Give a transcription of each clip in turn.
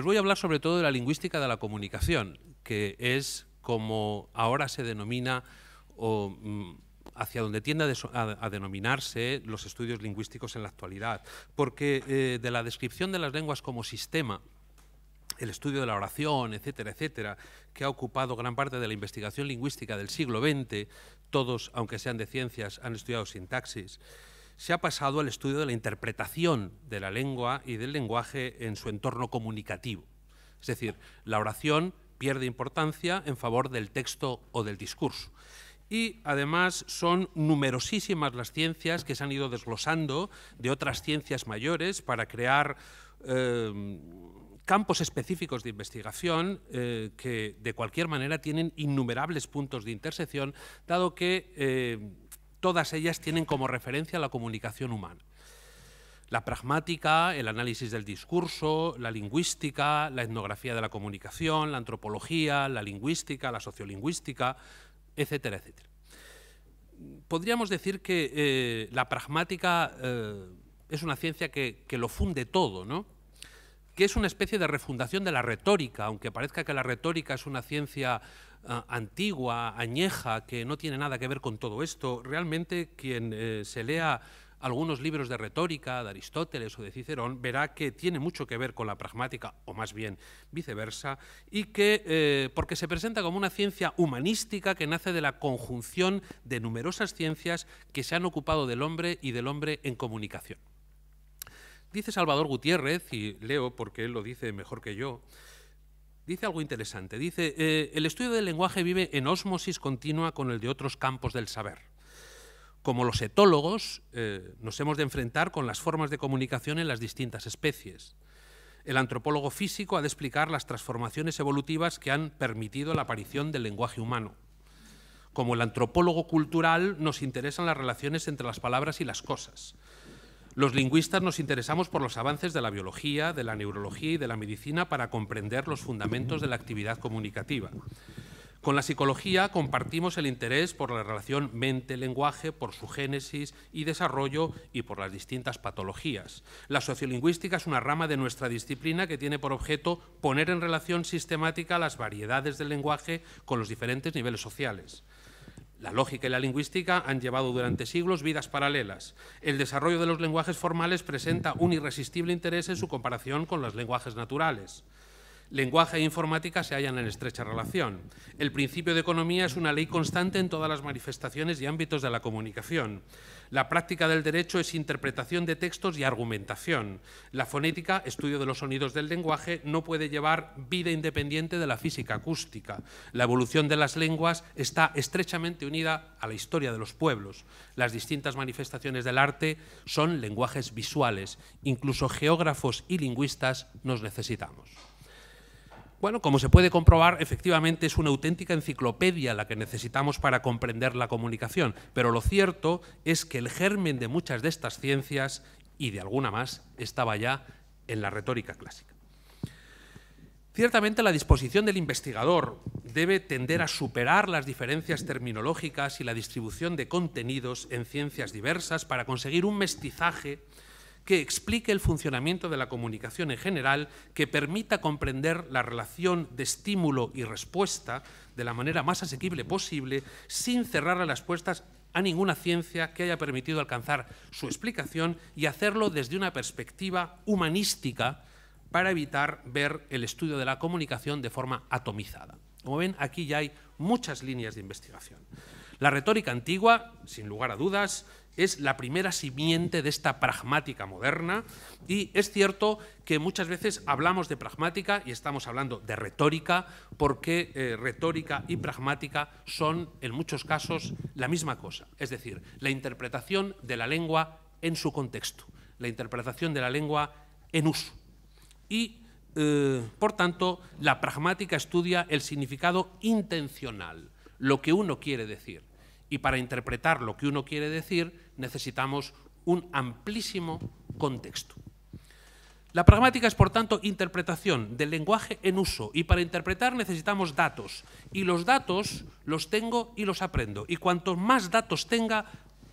Les voy a hablar sobre todo de la lingüística de la comunicación, que es como ahora se denomina o mm, hacia donde tiende a, denominarse los estudios lingüísticos en la actualidad, porque eh, de la descripción de las lenguas como sistema, el estudio de la oración, etcétera, etcétera, que ha ocupado gran parte de la investigación lingüística del siglo XX, todos, aunque sean de ciencias, han estudiado sintaxis, se ha pasado al estudio de la interpretación de la lengua y del lenguaje en su entorno comunicativo. Es decir, la oración pierde importancia en favor del texto o del discurso. Y además son numerosísimas las ciencias que se han ido desglosando de otras ciencias mayores para crear eh, campos específicos de investigación eh, que de cualquier manera tienen innumerables puntos de intersección, dado que eh, Todas ellas tienen como referencia la comunicación humana. La pragmática, el análisis del discurso, la lingüística, la etnografía de la comunicación, la antropología, la lingüística, la sociolingüística, etcétera, etcétera. Podríamos decir que eh, la pragmática eh, es una ciencia que, que lo funde todo, ¿no? que es una especie de refundación de la retórica, aunque parezca que la retórica es una ciencia antigua, añeja, que no tiene nada que ver con todo esto. Realmente quien eh, se lea algunos libros de retórica de Aristóteles o de Cicerón, verá que tiene mucho que ver con la pragmática, o más bien viceversa, y que, eh, porque se presenta como una ciencia humanística que nace de la conjunción de numerosas ciencias que se han ocupado del hombre y del hombre en comunicación. Dice Salvador Gutiérrez, y leo porque él lo dice mejor que yo, dice algo interesante. Dice, eh, el estudio del lenguaje vive en ósmosis continua con el de otros campos del saber. Como los etólogos, eh, nos hemos de enfrentar con las formas de comunicación en las distintas especies. El antropólogo físico ha de explicar las transformaciones evolutivas que han permitido la aparición del lenguaje humano. Como el antropólogo cultural, nos interesan las relaciones entre las palabras y las cosas. Los lingüistas nos interesamos por los avances de la biología, de la neurología y de la medicina para comprender los fundamentos de la actividad comunicativa. Con la psicología compartimos el interés por la relación mente-lenguaje, por su génesis y desarrollo y por las distintas patologías. La sociolingüística es una rama de nuestra disciplina que tiene por objeto poner en relación sistemática las variedades del lenguaje con los diferentes niveles sociales. La lógica y la lingüística han llevado durante siglos vidas paralelas. El desarrollo de los lenguajes formales presenta un irresistible interés en su comparación con los lenguajes naturales. Lenguaje e informática se hallan en estrecha relación. El principio de economía es una ley constante en todas las manifestaciones y ámbitos de la comunicación. La práctica del derecho es interpretación de textos y argumentación. La fonética, estudio de los sonidos del lenguaje, no puede llevar vida independiente de la física acústica. La evolución de las lenguas está estrechamente unida a la historia de los pueblos. Las distintas manifestaciones del arte son lenguajes visuales. Incluso geógrafos y lingüistas nos necesitamos. Bueno, como se puede comprobar, efectivamente es una auténtica enciclopedia la que necesitamos para comprender la comunicación, pero lo cierto es que el germen de muchas de estas ciencias, y de alguna más, estaba ya en la retórica clásica. Ciertamente la disposición del investigador debe tender a superar las diferencias terminológicas y la distribución de contenidos en ciencias diversas para conseguir un mestizaje que explique el funcionamiento de la comunicación en general, que permita comprender la relación de estímulo y respuesta de la manera más asequible posible, sin cerrar las puertas a ninguna ciencia que haya permitido alcanzar su explicación y hacerlo desde una perspectiva humanística para evitar ver el estudio de la comunicación de forma atomizada. Como ven, aquí ya hay muchas líneas de investigación. La retórica antigua, sin lugar a dudas, es la primera simiente de esta pragmática moderna y es cierto que muchas veces hablamos de pragmática y estamos hablando de retórica porque eh, retórica y pragmática son en muchos casos la misma cosa, es decir, la interpretación de la lengua en su contexto, la interpretación de la lengua en uso. Y eh, por tanto, la pragmática estudia el significado intencional, lo que uno quiere decir. Y para interpretar lo que uno quiere decir, necesitamos un amplísimo contexto. La pragmática es, por tanto, interpretación del lenguaje en uso y para interpretar necesitamos datos. Y los datos los tengo y los aprendo. Y cuantos más datos tenga,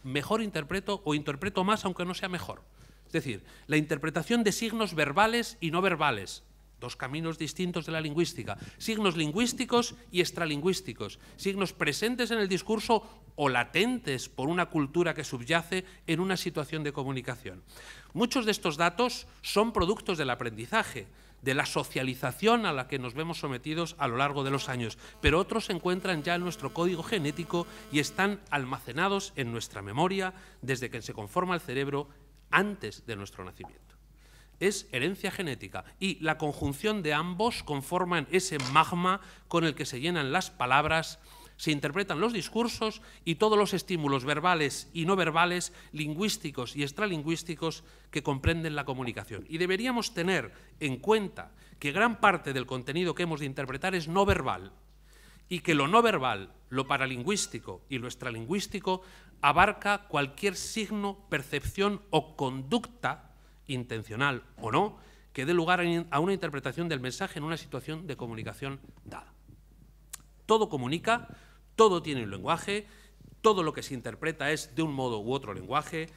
mejor interpreto o interpreto más aunque no sea mejor. Es decir, la interpretación de signos verbales y no verbales, dos caminos distintos de la lingüística, signos lingüísticos y extralingüísticos, signos presentes en el discurso o latentes por una cultura que subyace en una situación de comunicación. Muchos de estos datos son productos del aprendizaje, de la socialización a la que nos vemos sometidos a lo largo de los años, pero otros se encuentran ya en nuestro código genético y están almacenados en nuestra memoria desde que se conforma el cerebro antes de nuestro nacimiento es herencia genética y la conjunción de ambos conforman ese magma con el que se llenan las palabras, se interpretan los discursos y todos los estímulos verbales y no verbales, lingüísticos y extralingüísticos que comprenden la comunicación. Y deberíamos tener en cuenta que gran parte del contenido que hemos de interpretar es no verbal y que lo no verbal, lo paralingüístico y lo extralingüístico abarca cualquier signo, percepción o conducta intencional o no, que dé lugar a una interpretación del mensaje en una situación de comunicación dada. Todo comunica, todo tiene un lenguaje, todo lo que se interpreta es de un modo u otro lenguaje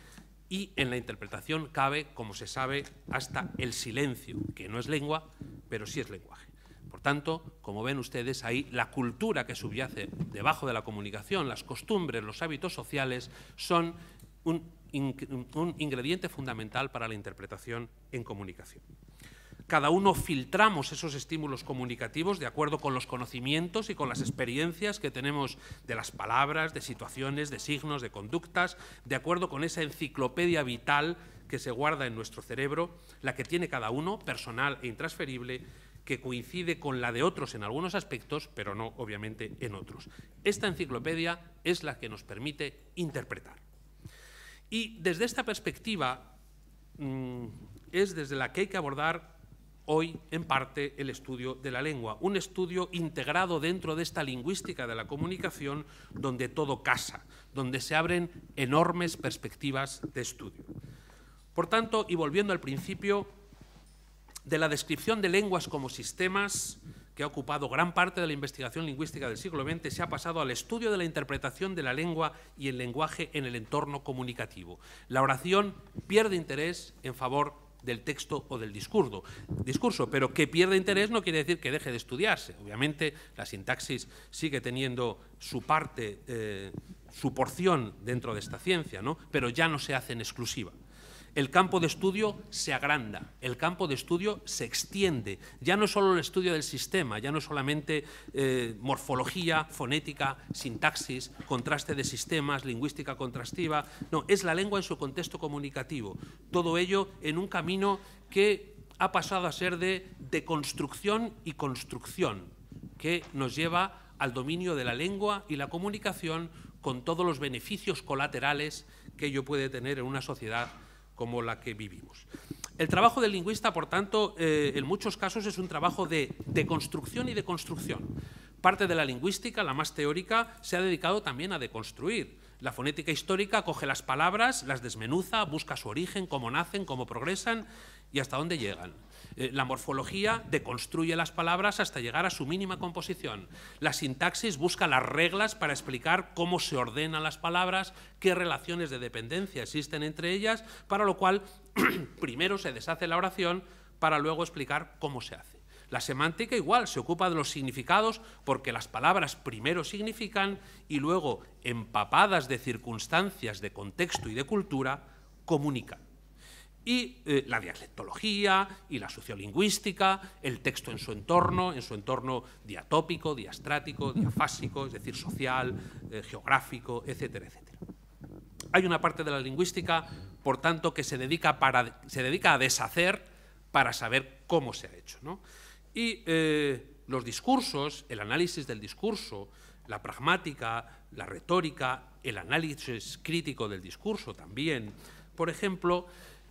y en la interpretación cabe, como se sabe, hasta el silencio, que no es lengua, pero sí es lenguaje. Por tanto, como ven ustedes ahí, la cultura que subyace debajo de la comunicación, las costumbres, los hábitos sociales, son un un ingrediente fundamental para la interpretación en comunicación. Cada uno filtramos esos estímulos comunicativos de acuerdo con los conocimientos y con las experiencias que tenemos de las palabras, de situaciones, de signos, de conductas, de acuerdo con esa enciclopedia vital que se guarda en nuestro cerebro, la que tiene cada uno, personal e intransferible, que coincide con la de otros en algunos aspectos, pero no obviamente en otros. Esta enciclopedia es la que nos permite interpretar. Y desde esta perspectiva mm, es desde la que hay que abordar hoy en parte el estudio de la lengua, un estudio integrado dentro de esta lingüística de la comunicación donde todo casa, donde se abren enormes perspectivas de estudio. Por tanto, y volviendo al principio de la descripción de lenguas como sistemas, que ha ocupado gran parte de la investigación lingüística del siglo XX, se ha pasado al estudio de la interpretación de la lengua y el lenguaje en el entorno comunicativo. La oración pierde interés en favor del texto o del discurso, discurso, pero que pierda interés no quiere decir que deje de estudiarse. Obviamente la sintaxis sigue teniendo su parte, eh, su porción dentro de esta ciencia, ¿no? pero ya no se hace en exclusiva el campo de estudio se agranda, el campo de estudio se extiende. Ya no solo el estudio del sistema, ya no solamente eh, morfología, fonética, sintaxis, contraste de sistemas, lingüística contrastiva, no, es la lengua en su contexto comunicativo. Todo ello en un camino que ha pasado a ser de construcción y construcción, que nos lleva al dominio de la lengua y la comunicación con todos los beneficios colaterales que ello puede tener en una sociedad como la que vivimos. El trabajo del lingüista, por tanto, eh, en muchos casos es un trabajo de, deconstrucción y de construcción. Parte de la lingüística, la más teórica, se ha dedicado también a deconstruir. La fonética histórica coge las palabras, las desmenuza, busca su origen, cómo nacen, cómo progresan y hasta dónde llegan. Eh, la morfología deconstruye las palabras hasta llegar a su mínima composición. La sintaxis busca las reglas para explicar cómo se ordenan las palabras, qué relaciones de dependencia existen entre ellas, para lo cual primero se deshace la oración para luego explicar cómo se hace. La semántica igual se ocupa de los significados porque las palabras primero significan y luego, empapadas de circunstancias, de contexto y de cultura, comunican y eh, la dialectología y la sociolingüística, el texto en su entorno, en su entorno diatópico, diastrático, diafásico, es decir, social, eh, geográfico, etcétera, etcétera. Hay una parte de la lingüística, por tanto, que se dedica, para, se dedica a deshacer para saber cómo se ha hecho. Y eh, los discursos, el análisis del discurso, la pragmática, la retórica, el análisis crítico del discurso también, por ejemplo,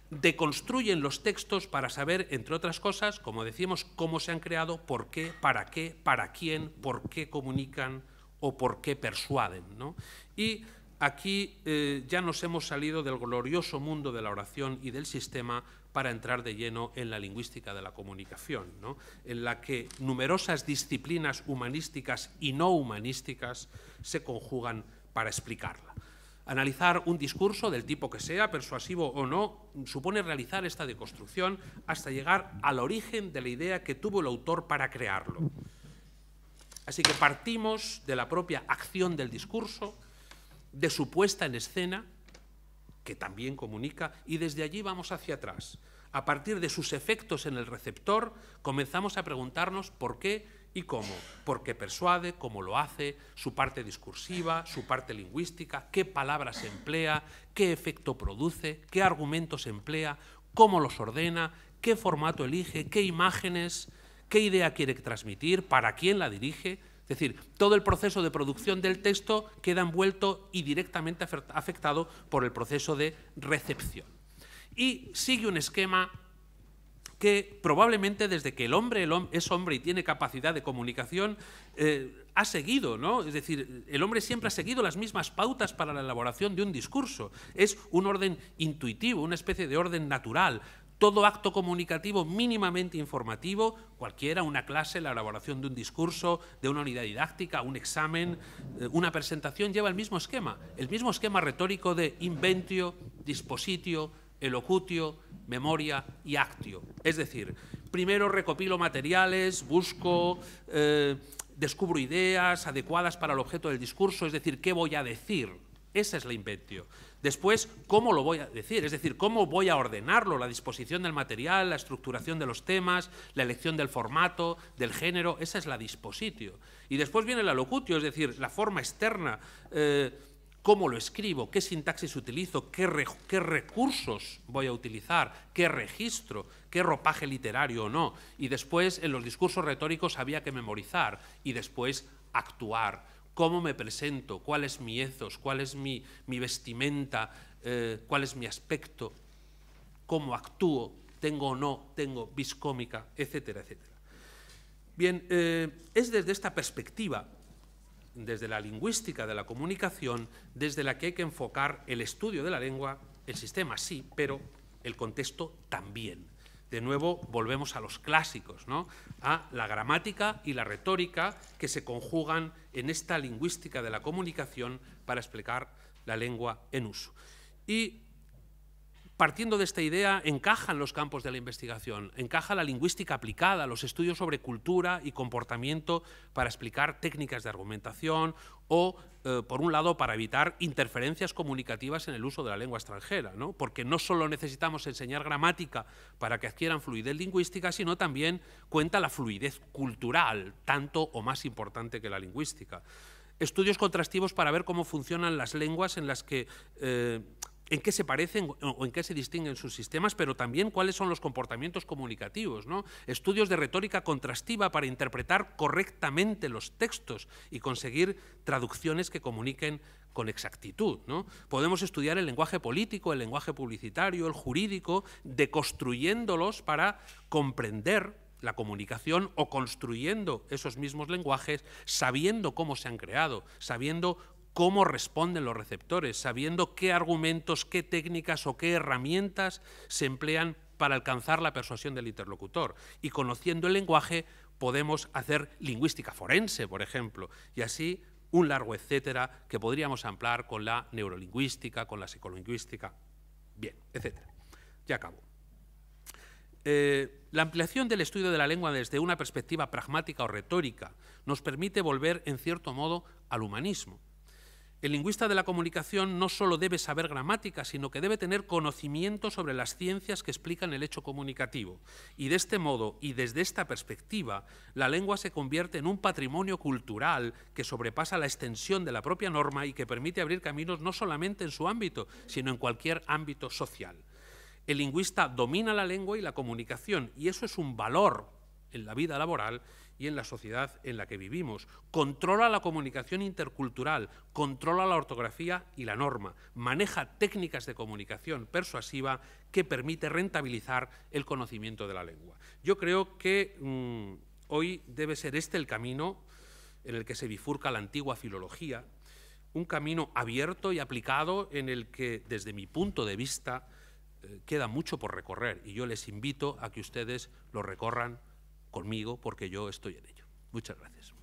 deconstruyen los textos para saber, entre otras cosas, como decimos, cómo se han creado, por qué, para qué, para quién, por qué comunican o por qué persuaden. Y aquí eh, ya nos hemos salido del glorioso mundo de la oración y del sistema para entrar de lleno en la lingüística de la comunicación, en la que numerosas disciplinas humanísticas y no humanísticas se conjugan para explicarla. Analizar un discurso del tipo que sea, persuasivo o no, supone realizar esta deconstrucción hasta llegar al origen de la idea que tuvo el autor para crearlo. Así que partimos de la propia acción del discurso, de su puesta en escena, que también comunica, y desde allí vamos hacia atrás. A partir de sus efectos en el receptor, comenzamos a preguntarnos por qué ¿Y cómo? Porque persuade, cómo lo hace, su parte discursiva, su parte lingüística, qué palabras emplea, qué efecto produce, qué argumentos emplea, cómo los ordena, qué formato elige, qué imágenes, qué idea quiere transmitir, para quién la dirige. Es decir, todo el proceso de producción del texto queda envuelto y directamente afectado por el proceso de recepción. Y sigue un esquema que probablemente desde que el hombre es hombre y tiene capacidad de comunicación, eh, ha seguido, ¿no? Es decir, el hombre siempre ha seguido las mismas pautas para la elaboración de un discurso. Es un orden intuitivo, una especie de orden natural. Todo acto comunicativo mínimamente informativo, cualquiera, una clase, la elaboración de un discurso, de una unidad didáctica, un examen, eh, una presentación, lleva el mismo esquema, el mismo esquema retórico de inventio, dispositio, elocutio, memoria y actio. Es decir, primero recopilo materiales, busco, eh, descubro ideas adecuadas para el objeto del discurso, es decir, qué voy a decir. Esa es la inventio. Después, cómo lo voy a decir, es decir, cómo voy a ordenarlo, la disposición del material, la estructuración de los temas, la elección del formato, del género, esa es la dispositio. Y después viene la locutio, es decir, la forma externa. Eh, cómo lo escribo, qué sintaxis utilizo, qué, qué, recursos voy a utilizar, qué registro, qué ropaje literario o no. Y después en los discursos retóricos había que memorizar y después actuar. ¿Cómo me presento? ¿Cuál es mi ethos? ¿Cuál es mi, vestimenta? Eh, ¿Cuál es mi aspecto? ¿Cómo actúo? ¿Tengo o no? ¿Tengo viscómica? Etcétera, etcétera. Bien, eh, es desde esta perspectiva desde la lingüística de la comunicación, desde la que hay que enfocar el estudio de la lengua, el sistema sí, pero el contexto también. De nuevo, volvemos a los clásicos, ¿no? a la gramática y la retórica que se conjugan en esta lingüística de la comunicación para explicar la lengua en uso. Partiendo de esta idea, encajan los campos de la investigación, encaja la lingüística aplicada, los estudios sobre cultura y comportamiento para explicar técnicas de argumentación o, eh, por un lado, para evitar interferencias comunicativas en el uso de la lengua extranjera, porque no solo necesitamos enseñar gramática para que adquieran fluidez lingüística, sino también cuenta la fluidez cultural, tanto o más importante que la lingüística estudios contrastivos para ver cómo funcionan las lenguas en las que eh, en qué se parecen o en qué se distinguen sus sistemas, pero también cuáles son los comportamientos comunicativos, ¿no? estudios de retórica contrastiva para interpretar correctamente los textos y conseguir traducciones que comuniquen con exactitud. ¿no? Podemos estudiar el lenguaje político, el lenguaje publicitario, el jurídico, deconstruyéndolos para comprender la comunicación o construyendo esos mismos lenguajes, sabiendo cómo se han creado, sabiendo cómo responden los receptores, sabiendo qué argumentos, qué técnicas o qué herramientas se emplean para alcanzar la persuasión del interlocutor. Y conociendo el lenguaje podemos hacer lingüística forense, por ejemplo, y así un largo etcétera que podríamos ampliar con la neurolingüística, con la psicolingüística, bien, etcétera. Ya acabo. Eh, la ampliación del estudio de la lengua desde una perspectiva pragmática o retórica nos permite volver, en cierto modo, al humanismo el lingüista de la comunicación no solo debe saber gramática, sino que debe tener conocimiento sobre las ciencias que explican el hecho comunicativo. Y de este modo, y desde esta perspectiva, la lengua se convierte en un patrimonio cultural que sobrepasa la extensión de la propia norma y que permite abrir caminos no solamente en su ámbito, sino en cualquier ámbito social. El lingüista domina la lengua y la comunicación, y eso es un valor en la vida laboral y en la sociedad en la que vivimos. Controla la comunicación intercultural, controla la ortografía y la norma, maneja técnicas de comunicación persuasiva que permite rentabilizar el conocimiento de la lengua. Yo creo que mm, hoy debe ser este el camino en el que se bifurca la antigua filología, un camino abierto y aplicado en el que, desde mi punto de vista, eh, queda mucho por recorrer y yo les invito a que ustedes lo recorran conmigo porque yo estoy en ello. Muchas gracias.